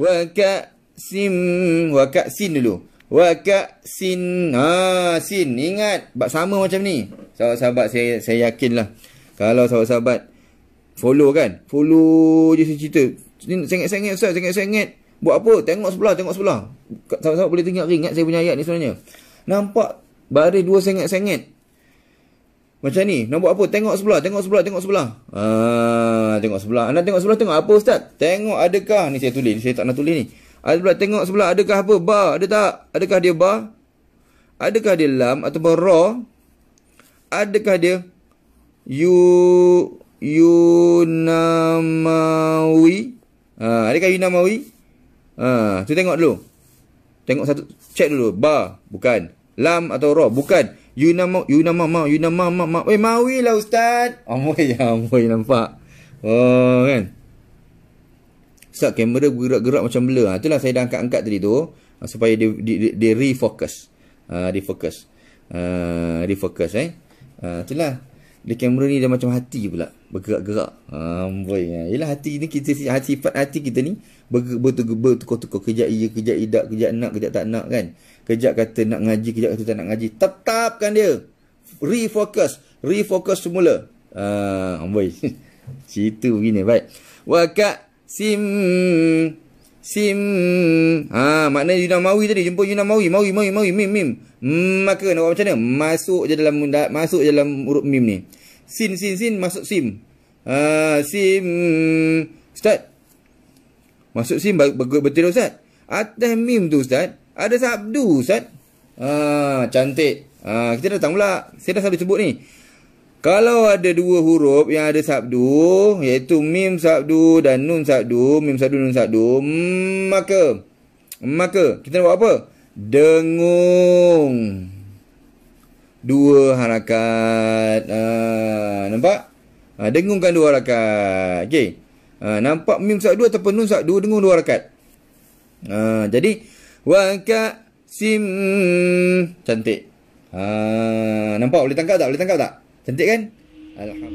wa ka'sin wa ka'sin dulu wa ka'sin ha sin ingat sama macam ni sahabat-sahabat saya saya yakin lah, kalau sahabat-sahabat follow kan follow je cerita sengit-sengit ustaz sengit-sengit buat apa tengok sebelah tengok sebelah sahabat-sahabat boleh tengok ingat saya punya ayat ni sebenarnya nampak baris dua sengit-sengit macam ni, nak buat apa? Tengok sebelah, tengok sebelah, tengok sebelah. Ah, tengok sebelah. anak tengok sebelah tengok apa ustaz? Tengok adakah ni saya tulis, saya tak nak tulis ni. Ada sebelah tengok sebelah adakah apa? Ba, ada tak? Adakah dia ba? Adakah dia lam ataupun ra? Adakah dia yu yunamawi? Ah, adakah yunamawi? Ah, tu tengok dulu. Tengok satu check dulu. Ba bukan. Lam atau ra bukan. You nama, you nama, ma, you nama, ma, ma. mau. Eh, maui lah ustaz. Amoy, amoi nampak. Oh, kan. Ustaz, kamera bergerak-gerak macam blur. Ha, itulah saya dah angkat-angkat tadi tu. Ha, supaya dia, dia, dia, dia refocus. Ha, refocus. Ha, refocus, eh. Ha, Itulah dia kamera ni dia macam hati pula bergerak-gerak amboi ah, ha, yalah hati ni kita hati sifat hati kita ni bertukar-tukar kejap iya kejap idak kejap nak kejap tak nak kan kejap kata nak ngaji kejap kata tak nak ngaji tetapkan dia refocus refocus semula ah, amboi situ begini baik wakak sim Sim ha, Maknanya Yunan Mawi tadi Jemput Yunan Mawi Mawi, Mawi, Mawi Mim, Mim mm, Maka nak buat macam mana Masuk je dalam Masuk je dalam urut Mim ni Sin, Sin, Sin Masuk Sim ha, Sim Ustaz Masuk Sim Betul Ustaz Atas Mim tu Ustaz Ada Sabdu Ustaz ha, Cantik ha, Kita datang pula Saya dah selalu sebut ni kalau ada dua huruf yang ada sabdu, iaitu mim sabdu dan nun sabdu, mim sabdu, nun sabdu, mm, maka, mm, maka kita nak buat apa? Dengung. Dua harakat. Ha, nampak? Ha, dengungkan dua harakat. Okey. Ha, nampak mim sabdu ataupun nun sabdu, dengung dua harakat. Ha, jadi, wangkak sim. Cantik. Ha, nampak? Boleh tangkap tak? Boleh tangkap tak? Cantik kan? Alhamdulillah.